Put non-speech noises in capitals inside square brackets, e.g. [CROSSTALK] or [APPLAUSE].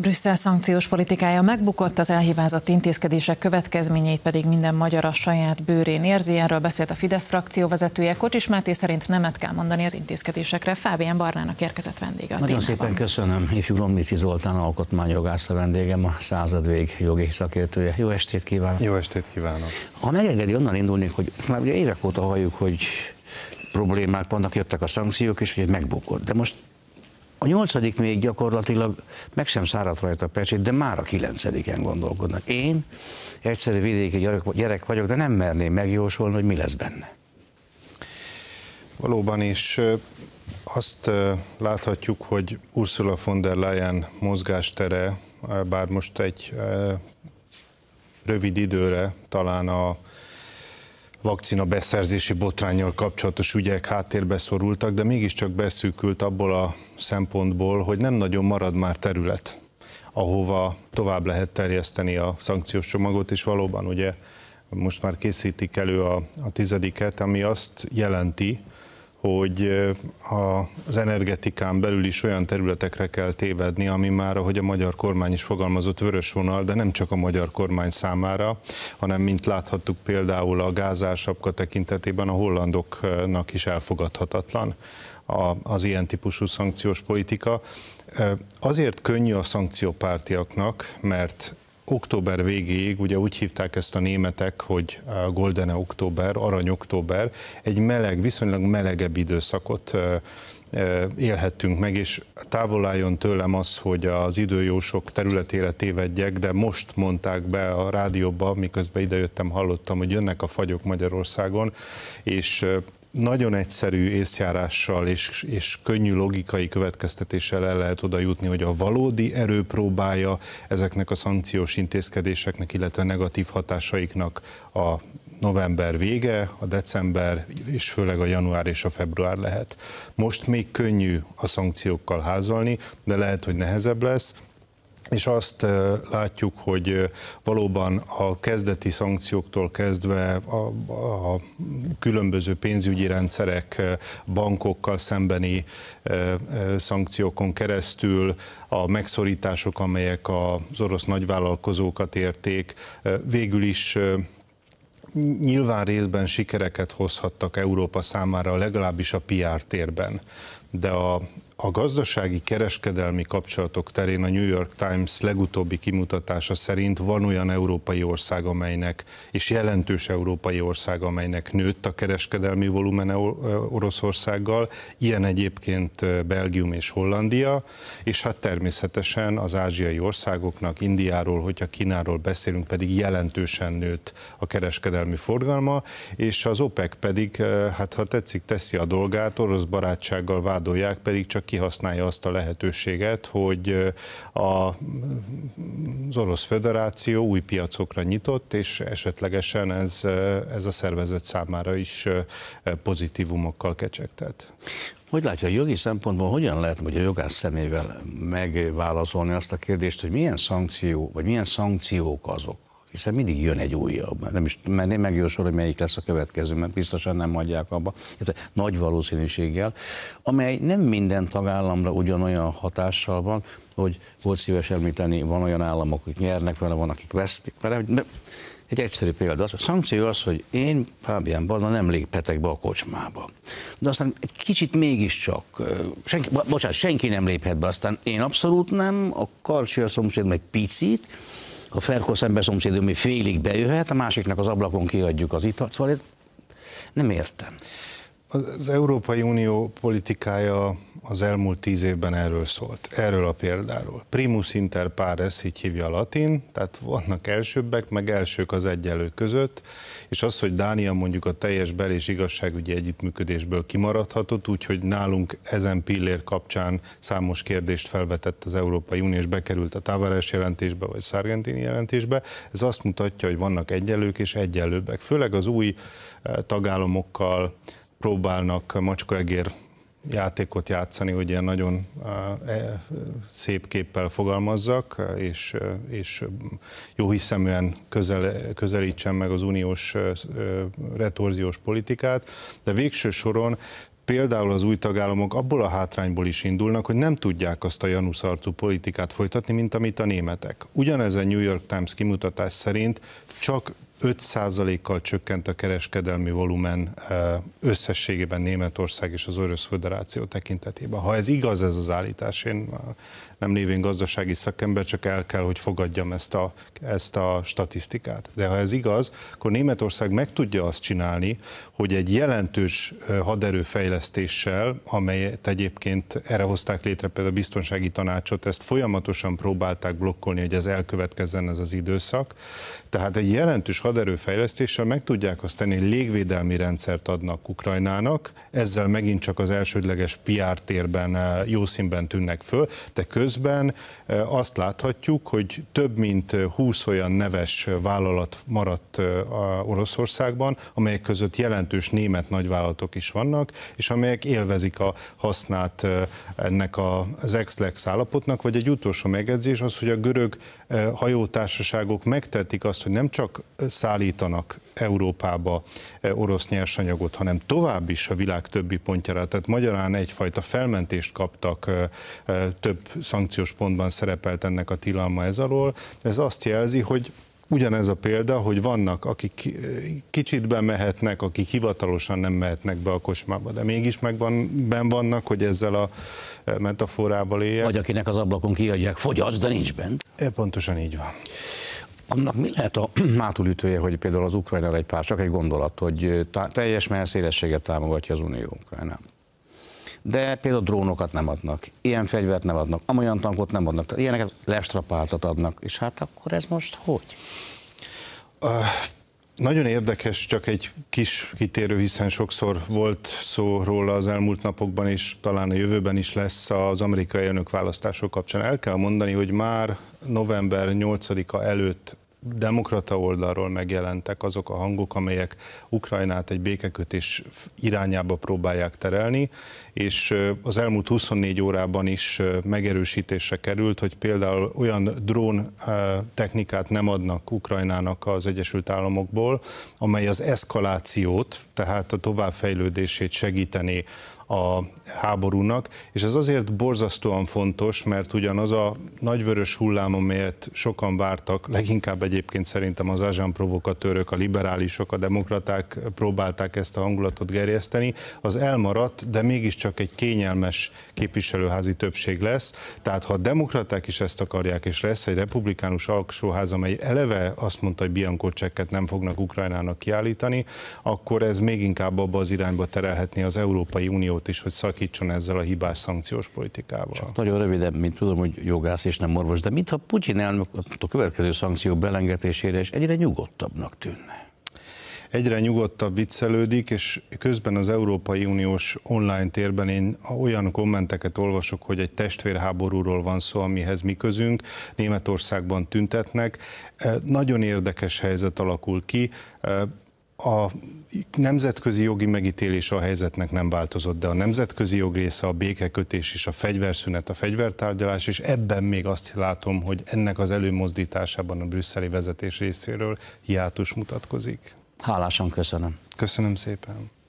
Brüsszel szankciós politikája megbukott, az elhibázott intézkedések következményeit pedig minden magyar a saját bőrén érzi. Erről beszélt a Fidesz frakció vezetője. Kocsis Máté szerint nemet kell mondani az intézkedésekre. Fábián Barnának érkezett vendége. Nagyon témában. szépen köszönöm. Ifjú Lomnici Zoltán alkotmányjogász a vendégem, a századvég jogi szakértője. Jó estét kívánok! Jó estét kívánok! Ha megengedi, onnan indulnék, hogy már ugye évek óta halljuk, hogy problémák vannak, jöttek a szankciók, és hogy megbukott. De most a nyolcadik még gyakorlatilag meg sem száradt rajta a pecsét, de már a kilencediken gondolkodnak. Én egyszerű vidéki gyerek vagyok, de nem merném megjósolni, hogy mi lesz benne. Valóban is azt láthatjuk, hogy Ursula von der Leyen mozgástere, bár most egy rövid időre talán a vakcina beszerzési botrányjal kapcsolatos ügyek háttérbe szorultak, de mégiscsak beszűkült abból a szempontból, hogy nem nagyon marad már terület, ahova tovább lehet terjeszteni a szankciós csomagot, és valóban ugye most már készítik elő a, a tizediket, ami azt jelenti, hogy az energetikán belül is olyan területekre kell tévedni, ami már, ahogy a magyar kormány is fogalmazott, vörös vonal, de nem csak a magyar kormány számára, hanem mint láthattuk például a gázársapka tekintetében a hollandoknak is elfogadhatatlan az ilyen típusú szankciós politika. Azért könnyű a szankciópártiaknak, mert október végéig, ugye úgy hívták ezt a németek, hogy eh, Goldene október, arany október, egy meleg, viszonylag melegebb időszakot eh, eh, élhettünk meg, és távol álljon tőlem az, hogy az időjósok területére tévedjek, de most mondták be a rádióba, miközben idejöttem, hallottam, hogy jönnek a fagyok Magyarországon, és nagyon egyszerű észjárással és, és könnyű logikai következtetéssel el lehet oda jutni, hogy a valódi erőpróbája ezeknek a szankciós intézkedéseknek, illetve negatív hatásaiknak a november vége, a december és főleg a január és a február lehet. Most még könnyű a szankciókkal házalni, de lehet, hogy nehezebb lesz, és azt látjuk, hogy valóban a kezdeti szankcióktól kezdve a, a különböző pénzügyi rendszerek, bankokkal szembeni szankciókon keresztül, a megszorítások, amelyek az orosz nagyvállalkozókat érték, végül is nyilván részben sikereket hozhattak Európa számára, legalábbis a PR térben de a, a gazdasági kereskedelmi kapcsolatok terén a New York Times legutóbbi kimutatása szerint van olyan európai ország, amelynek, és jelentős európai ország, amelynek nőtt a kereskedelmi volumene Oroszországgal, ilyen egyébként Belgium és Hollandia, és hát természetesen az ázsiai országoknak, Indiáról, hogyha Kínáról beszélünk, pedig jelentősen nőtt a kereskedelmi forgalma, és az OPEC pedig, hát ha tetszik, teszi a dolgát, orosz barátsággal vádolják, pedig csak kihasználja azt a lehetőséget, hogy a, az Orosz Föderáció új piacokra nyitott, és esetlegesen ez, ez a szervezet számára is pozitívumokkal kecsegtet. Hogy látja, a jogi szempontból hogyan lehet hogy a jogász szemével megválaszolni azt a kérdést, hogy milyen szankció, vagy milyen szankciók azok, hiszen mindig jön egy újabb. Nem is merném megjósolni, hogy melyik lesz a következő, mert biztosan nem hagyják abba. Nagy valószínűséggel, amely nem minden tagállamra ugyanolyan hatással van, hogy volt szíves említeni, van olyan államok, akik nyernek vele, van, akik vesztik vele. De egy egyszerű példa az, a szankció az, hogy én, Fábián Barna nem léphetek be a kocsmába. De aztán egy kicsit mégiscsak, senki, bocsánat, senki nem léphet be, aztán én abszolút nem, a karcsi a szomszéd, egy picit, a Ferko mi félig bejöhet, a másiknak az ablakon kiadjuk az italt, szóval ez nem értem. Az Európai Unió politikája az elmúlt tíz évben erről szólt, erről a példáról. Primus inter pares, így hívja a latin, tehát vannak elsőbbek, meg elsők az egyenlők között, és az, hogy Dánia mondjuk a teljes bel- és igazságügyi együttműködésből kimaradhatott, úgyhogy nálunk ezen pillér kapcsán számos kérdést felvetett az Európai Unió, és bekerült a Tavares jelentésbe, vagy Sargentini jelentésbe, ez azt mutatja, hogy vannak egyenlők és egyenlőbbek, főleg az új eh, tagállamokkal, próbálnak macskaegér játékot játszani, hogy ilyen nagyon e, szép képpel fogalmazzak, és, és jó hiszeműen közel, közelítsen meg az uniós retorziós politikát, de végső soron például az új tagállamok abból a hátrányból is indulnak, hogy nem tudják azt a januszartú politikát folytatni, mint amit a németek. Ugyanez a New York Times kimutatás szerint csak 5%-kal csökkent a kereskedelmi volumen összességében Németország és az Orosz Föderáció tekintetében. Ha ez igaz ez az állítás, én nem lévén gazdasági szakember, csak el kell, hogy fogadjam ezt a, ezt a statisztikát. De ha ez igaz, akkor Németország meg tudja azt csinálni, hogy egy jelentős haderőfejlesztéssel, amelyet egyébként erre hozták létre például a biztonsági tanácsot, ezt folyamatosan próbálták blokkolni, hogy ez elkövetkezzen ez az időszak. Tehát egy jelentős haderőfejlesztéssel meg tudják azt tenni, hogy légvédelmi rendszert adnak Ukrajnának, ezzel megint csak az elsődleges PR térben eh, jó színben tűnnek föl, de közben eh, azt láthatjuk, hogy több mint 20 eh, olyan neves vállalat maradt a Oroszországban, amelyek között jelentős német nagyvállalatok is vannak, és amelyek élvezik a hasznát ennek az ex-lex állapotnak, vagy egy utolsó megedzés az, hogy a görög hajótársaságok megtetik azt, hogy nem csak szállítanak Európába e, orosz nyersanyagot, hanem tovább is a világ többi pontjára. Tehát magyarán egyfajta felmentést kaptak, e, e, több szankciós pontban szerepelt ennek a tilalma ez alól. Ez azt jelzi, hogy ugyanez a példa, hogy vannak, akik kicsit bemehetnek, akik hivatalosan nem mehetnek be a kosmába, de mégis megvan, ben vannak, hogy ezzel a metaforával éljek. Vagy akinek az ablakon kiadják, fogyaszt, de nincs bent. E, pontosan így van annak mi lehet a [CLEARS THROAT] mátulütője, hogy például az Ukrajnára egy pár, csak egy gondolat, hogy teljes szélességet támogatja az Unió Ukrajna. de például drónokat nem adnak, ilyen fegyvert nem adnak, amolyan tankot nem adnak, ilyeneket lestrapáltat adnak, és hát akkor ez most hogy? Uh, nagyon érdekes, csak egy kis kitérő, hiszen sokszor volt szó róla az elmúlt napokban, és talán a jövőben is lesz az amerikai elnök választások kapcsán. El kell mondani, hogy már november 8-a előtt demokrata oldalról megjelentek azok a hangok, amelyek Ukrajnát egy békekötés irányába próbálják terelni, és az elmúlt 24 órában is megerősítésre került, hogy például olyan drón technikát nem adnak Ukrajnának az Egyesült Államokból, amely az eszkalációt, tehát a továbbfejlődését segíteni a háborúnak, és ez azért borzasztóan fontos, mert ugyanaz a nagyvörös hullám, amelyet sokan vártak, leginkább egyébként szerintem az azsán provokatőrök, a liberálisok, a demokraták próbálták ezt a hangulatot gerjeszteni, az elmaradt, de mégiscsak egy kényelmes képviselőházi többség lesz. Tehát ha a demokraták is ezt akarják, és lesz egy republikánus alksóház, amely eleve azt mondta, hogy Bianco csekket nem fognak Ukrajnának kiállítani, akkor ez még inkább abba az irányba terelhetni az Európai Unió Uniót is, hogy szakítson ezzel a hibás szankciós politikával. Csak nagyon röviden, mint tudom, hogy jogász és nem orvos, de mintha Putyin elnök a következő szankciók belengetésére is egyre nyugodtabbnak tűnne egyre nyugodtabb viccelődik, és közben az Európai Uniós online térben én olyan kommenteket olvasok, hogy egy testvérháborúról van szó, amihez mi közünk, Németországban tüntetnek. Nagyon érdekes helyzet alakul ki a nemzetközi jogi megítélése a helyzetnek nem változott, de a nemzetközi jog része a békekötés és a fegyverszünet, a fegyvertárgyalás, és ebben még azt látom, hogy ennek az előmozdításában a brüsszeli vezetés részéről hiátus mutatkozik. Hálásan köszönöm. Köszönöm szépen.